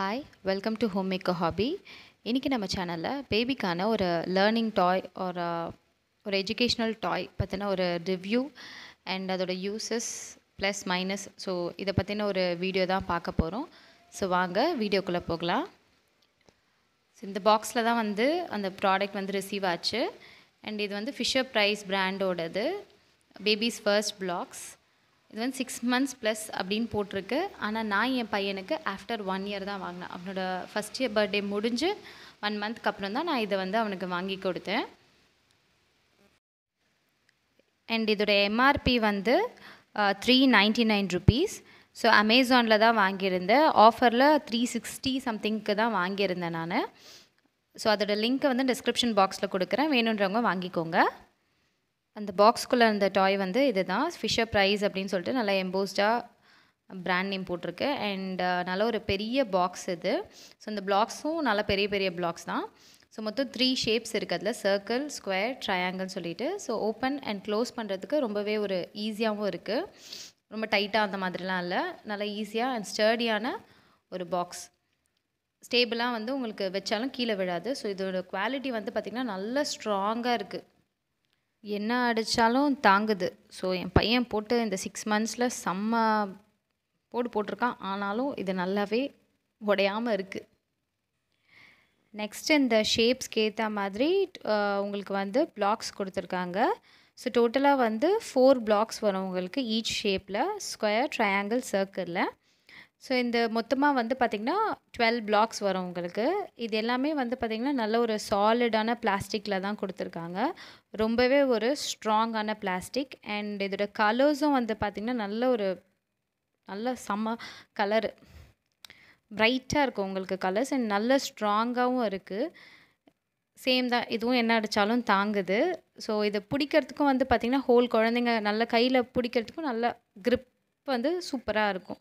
hi welcome to Home Maker Hobby இன்றைக்கி நம்ம சேனலில் பேபிக்கான ஒரு லேர்னிங் டாய் uh, ஒரு ஒரு எஜுகேஷ்னல் டாய் பற்றின ஒரு ரிவ்யூ அண்ட் அதோட யூஸஸ் ப்ளஸ் மைனஸ் ஸோ இதை பற்றின ஒரு வீடியோ தான் பார்க்க போகிறோம் ஸோ வாங்க வீடியோக்குள்ளே போகலாம் ஸோ இந்த பாக்ஸில் தான் வந்து அந்த ப்ராடக்ட் வந்து ரிசீவ் ஆச்சு அண்ட் இது வந்து ஃபிஷர் ப்ரைஸ் பிராண்டோடது பேபிஸ் ஃபர்ஸ்ட் பிளாக்ஸ் இது வந்து சிக்ஸ் மந்த்ஸ் ப்ளஸ் அப்படின்னு போட்டிருக்கு ஆனால் நான் என் பையனுக்கு ஆஃப்டர் ஒன் இயர் தான் வாங்கினேன் அவனோட ஃபஸ்ட் இயர் பர்த்டே முடிஞ்சு ஒன் மந்த்க்கு அப்புறம் தான் நான் இதை வந்து அவனுக்கு வாங்கி கொடுத்தேன் அண்ட் இதோட எம்ஆர்பி வந்து three ninety nine rupees so அமேசானில் தான் வாங்கியிருந்தேன் ஆஃபரில் த்ரீ சிக்ஸ்டி சம்திங்க்கு தான் வாங்கியிருந்தேன் நான் ஸோ அதோட லிங்க்கை வந்து டிஸ்கிரிப்ஷன் பாக்ஸில் கொடுக்குறேன் வேணுன்றவங்க வாங்கிக்கோங்க அந்த பாக்ஸ்குள்ளே இருந்த டாய் வந்து இது தான் ஃபிஷர் ப்ரைஸ் அப்படின்னு சொல்லிட்டு நல்லா எம்போஸ்டாக பிராண்ட் நேம் போட்டிருக்கு அண்ட் uh, நல்ல ஒரு பெரிய பாக்ஸ் இது ஸோ இந்த பிளாக்ஸும் நல்லா பெரிய பெரிய பிளாக்ஸ் தான் ஸோ மொத்தம் த்ரீ ஷேப்ஸ் இருக்குது அதில் சர்க்கிள் ஸ்கொயர் ட்ரையாங்கிள்னு சொல்லிட்டு ஸோ ஓப்பன் அண்ட் க்ளோஸ் பண்ணுறதுக்கு ரொம்பவே ஒரு ஈஸியாகவும் இருக்குது ரொம்ப டைட்டாக அந்த மாதிரிலாம் இல்லை நல்லா ஈஸியாக அண்ட் ஸ்டர்டியான ஒரு பாக்ஸ் ஸ்டேபிளாக வந்து உங்களுக்கு வச்சாலும் கீழே விழாது ஸோ இதோட குவாலிட்டி வந்து பார்த்திங்கன்னா நல்ல ஸ்ட்ராங்காக இருக்குது என்ன அடித்தாலும் தாங்குது ஸோ என் பையன் போட்டு இந்த சிக்ஸ் மந்த்ஸில் செம்ம போடு போட்டிருக்கான் ஆனாலும் இது நல்லாவே உடையாமல் இருக்குது நெக்ஸ்ட் இந்த ஷேப்ஸ்க்கு ஏற்ற மாதிரி உங்களுக்கு வந்து பிளாக்ஸ் கொடுத்துருக்காங்க ஸோ டோட்டலாக வந்து ஃபோர் பிளாக்ஸ் வரும் உங்களுக்கு ஈச் ஷேப்பில் ஸ்கொயர் ட்ரையாங்கிள் சர்க்கிளில் ஸோ இந்த மொத்தமாக வந்து பார்த்திங்கன்னா டுவெல் பிளாக்ஸ் வரும் உங்களுக்கு இது எல்லாமே வந்து பார்த்திங்கன்னா நல்ல ஒரு சாலிடான பிளாஸ்டிக்கில் தான் கொடுத்துருக்காங்க ரொம்பவே ஒரு ஸ்ட்ராங்கான பிளாஸ்டிக் அண்ட் இதோட கலர்ஸும் வந்து பார்த்திங்கன்னா நல்ல ஒரு நல்ல செம்ம கலரு ப்ரைட்டாக இருக்கும் உங்களுக்கு கலர்ஸ் அண்ட் நல்ல ஸ்ட்ராங்காகவும் இருக்குது சேம் தான் இதுவும் என்ன அடித்தாலும் தாங்குது ஸோ இதை பிடிக்கிறதுக்கும் வந்து பார்த்திங்கன்னா ஹோல் குழந்தைங்க நல்ல கையில் பிடிக்கிறதுக்கும் நல்ல க்ரிப் வந்து சூப்பராக இருக்கும்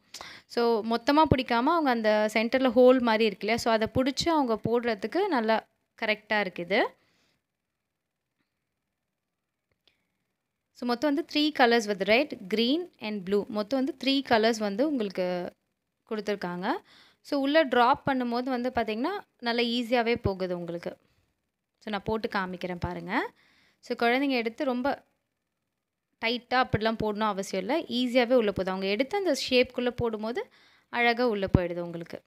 ஸோ மொத்தமாக பிடிக்காமல் அவங்க அந்த சென்டரில் ஹோல் மாதிரி இருக்கு இல்லையா ஸோ அதை பிடிச்சி அவங்க போடுறதுக்கு நல்லா கரெக்டாக இருக்குது ஸோ மொத்தம் வந்து த்ரீ கலர்ஸ் வந்து ரெட் க்ரீன் அண்ட் ப்ளூ மொத்தம் வந்து த்ரீ கலர்ஸ் வந்து உங்களுக்கு கொடுத்துருக்காங்க ஸோ உள்ளே ட்ராப் பண்ணும்போது வந்து பார்த்திங்கன்னா நல்லா ஈஸியாகவே போகுது உங்களுக்கு ஸோ நான் போட்டு காமிக்கிறேன் பாருங்கள் ஸோ குழந்தைங்க எடுத்து ரொம்ப டைட்டாக அப்படிலாம் போடணும் அவசியம் இல்லை ஈஸியாகவே உள்ளே போதும் அவங்க எடுத்து அந்த ஷேப்குள்ளே போடும்போது அழகாக உள்ளே போயிடுது உங்களுக்கு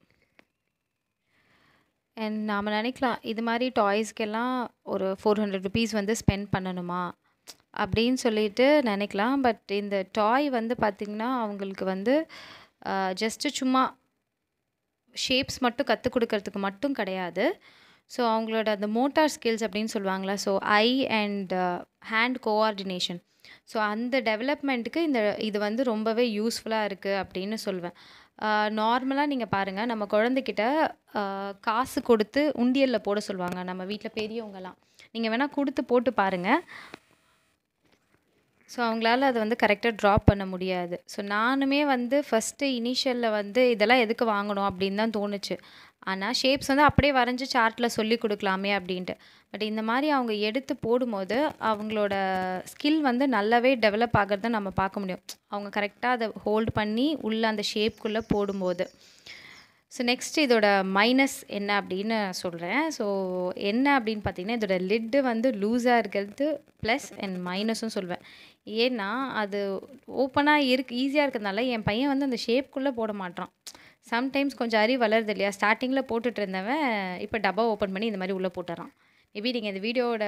அண்ட் நாம் நினைக்கலாம் இது மாதிரி டாய்ஸ்க்கெல்லாம் ஒரு ஃபோர் ஹண்ட்ரட் ருபீஸ் வந்து ஸ்பெண்ட் பண்ணணுமா அப்படின்னு சொல்லிட்டு நினைக்கலாம் பட் இந்த டாய் வந்து பார்த்திங்கன்னா அவங்களுக்கு வந்து ஜஸ்ட்டு சும்மா ஷேப்ஸ் மட்டும் கற்றுக் கொடுக்கறதுக்கு மட்டும் கிடையாது ஸோ அவங்களோட அந்த மோட்டார் ஸ்கில்ஸ் அப்படின்னு சொல்லுவாங்களா so eye and hand coordination so அந்த டெவலப்மெண்ட்டுக்கு இந்த இது வந்து ரொம்பவே யூஸ்ஃபுல்லாக இருக்குது அப்படின்னு சொல்லுவேன் நார்மலாக uh, நீங்கள் பாருங்கள் நம்ம குழந்தைக்கிட்ட uh, காசு கொடுத்து உண்டியலில் போட சொல்லுவாங்க நம்ம வீட்டில் பெரியவங்கலாம் நீங்கள் வேணால் கொடுத்து போட்டு பாருங்கள் ஸோ அவங்களால அதை வந்து கரெக்டாக ட்ராப் பண்ண முடியாது ஸோ நானுமே வந்து ஃபஸ்ட்டு இனிஷியலில் வந்து இதெல்லாம் எதுக்கு வாங்கணும் அப்படின்னு தான் தோணுச்சு ஆனால் ஷேப்ஸ் வந்து அப்படியே வரைஞ்சி சார்ட்டில் சொல்லி கொடுக்கலாமே அப்படின்ட்டு பட் இந்த மாதிரி அவங்க எடுத்து போடும்போது அவங்களோட ஸ்கில் வந்து நல்லாவே டெவலப் ஆகிறத நம்ம பார்க்க முடியும் அவங்க கரெக்டாக அதை ஹோல்ட் பண்ணி உள்ளே அந்த ஷேப்புக்குள்ளே போடும்போது ஸோ நெக்ஸ்ட் இதோட மைனஸ் என்ன அப்படின்னு சொல்கிறேன் ஸோ என்ன அப்படின்னு பார்த்தீங்கன்னா இதோட லிட்டு வந்து லூஸாக இருக்கிறது ப்ளஸ் அண்ட் மைனஸும் சொல்வேன் ஏன்னா அது ஓப்பனாக இருக்கு ஈஸியாக இருக்கிறதுனால என் பையன் வந்து அந்த ஷேப்குள்ளே போட மாட்டான் சம்டைம்ஸ் கொஞ்சம் அறிவு வளருது இல்லையா ஸ்டார்டிங்கில் போட்டுட்டு இருந்தவன் இப்போ டப்பா ஓப்பன் பண்ணி இந்த மாதிரி உள்ளே போட்டுறான் மேபி நீங்கள் இந்த வீடியோட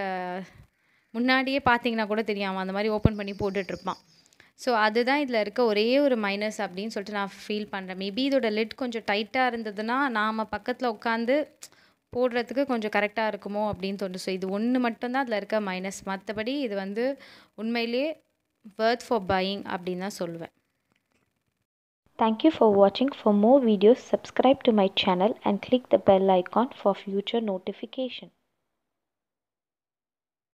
முன்னாடியே பார்த்தீங்கன்னா கூட தெரியாமல் அந்த மாதிரி ஓப்பன் பண்ணி போட்டுட்ருப்பான் ஸோ அதுதான் இதில் இருக்க ஒரே ஒரு மைனஸ் அப்படின்னு சொல்லிட்டு நான் ஃபீல் பண்ணுறேன் மேபி இதோட லிட் கொஞ்சம் டைட்டாக இருந்ததுன்னா நாம் பக்கத்தில் உட்காந்து போடுறதுக்கு கொஞ்சம் கரெக்டாக இருக்குமோ அப்படின்னு தோணுது ஸோ இது ஒன்று மட்டும்தான் அதில் இருக்க மைனஸ் மற்றபடி இது வந்து உண்மையிலேயே வேர்த் ஃபார் பையிங் அப்படின்னு தான் சொல்லுவேன் தேங்க்யூ ஃபார் வாட்சிங் for more videos subscribe to my channel and click the bell icon for future notification